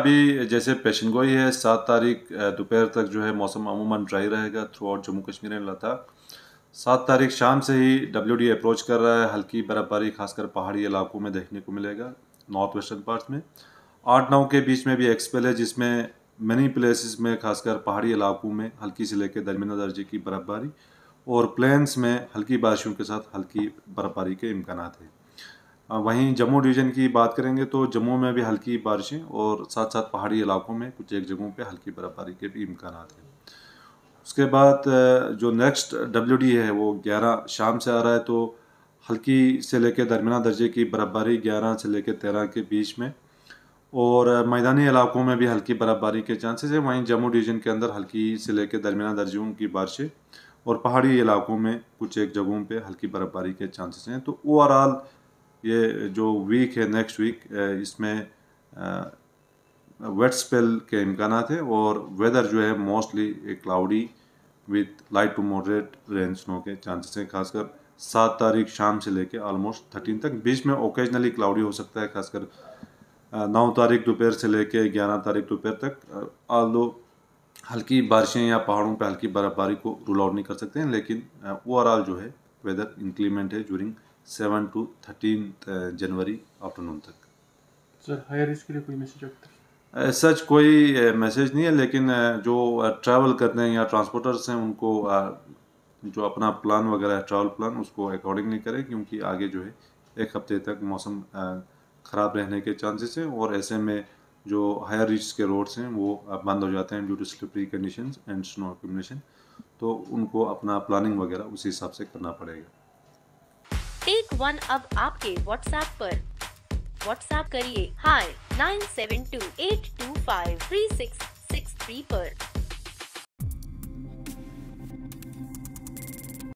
अभी जैसे पेशन गोई है सात तारीख दोपहर तक जो है मौसम अमूमन ड्राई रहेगा throughout Jammu Kashmir and Ladakh सात तारीख शाम से ही डब्ल्यू अप्रोच कर रहा है हल्की बर्फबारी खासकर पहाड़ी इलाकों में देखने को मिलेगा नॉर्थ वेस्टर्न पार्ट में आठ नौ के बीच में भी एक्सपेल है जिसमें मैनी प्लेसेस में खासकर पहाड़ी इलाकों में हल्की से लेकर दरमिया दर्जे की बर्फबारी और प्लेन्स में हल्की बारिशों के साथ हल्की बर्फबारी के इम्कान हैं वहीं जम्मू डिवीज़न की बात करेंगे तो जम्मू में भी हल्की बारिशें और साथ साथ पहाड़ी इलाकों में कुछ एक जगहों पे हल्की बर्फ़बारी के भी इम्कान हैं उसके बाद जो नेक्स्ट डब्ल्यू है वो ग्यारह शाम से आ रहा है तो हल्की से लेकर दरमिया दर्जे की बर्फ़बारी ग्यारह से लेकर तेरह के बीच में और मैदानी इलाकों में भी हल्की बर्फ़बारी के चांसेस हैं वहीं जम्मू डिवीज़न के अंदर हल्की से लेकर दरमिया दर्जों की बारिशें और पहाड़ी इलाकों में कुछ एक जगहों पे हल्की बर्फ़बारी के चांसेस हैं तो ओवरऑल ये जो वीक है नेक्स्ट वीक इसमें वेट स्पेल के इम्कान है और वेदर जो है mostly cloudy with light to moderate rain snow के चांसेस हैं खासकर सात तारीख शाम से लेकर ऑलमोस्ट थर्टीन तक बीच में ओकेजनली क्लाउडी हो सकता है खासकर नौ तारीख दोपहर से लेकर ग्यारह तारीख दोपहर तक आलो हल्की बारिशें या पहाड़ों पर हल्की बर्फबारी को रूल आउट नहीं कर सकते हैं लेकिन ओवरऑल जो है वेदर इंक्लीमेंट है during seven to thirteen January afternoon तक सर हायर एज के लिए कोई मैसेज सच कोई मैसेज नहीं है लेकिन जो ट्रैवल करते हैं या ट्रांसपोर्टर्स हैं उनको जो अपना प्लान वगैरह है ट्रैवल प्लान उसको अकॉर्डिंगली करें क्योंकि आगे जो है एक हफ्ते तक मौसम ख़राब रहने के चांसेस हैं और ऐसे में जो हायर रिच के रोड्स हैं वो बंद हो जाते हैं due to slippery condition and snow accumulation तो उनको अपना प्लानिंग वगैरह उसी हिसाब से करना पड़ेगा टेक वन अब आपके व्हाट्सएप पर व्हाट्सएप करिए hi nine seven two eight two five three six six three आरोप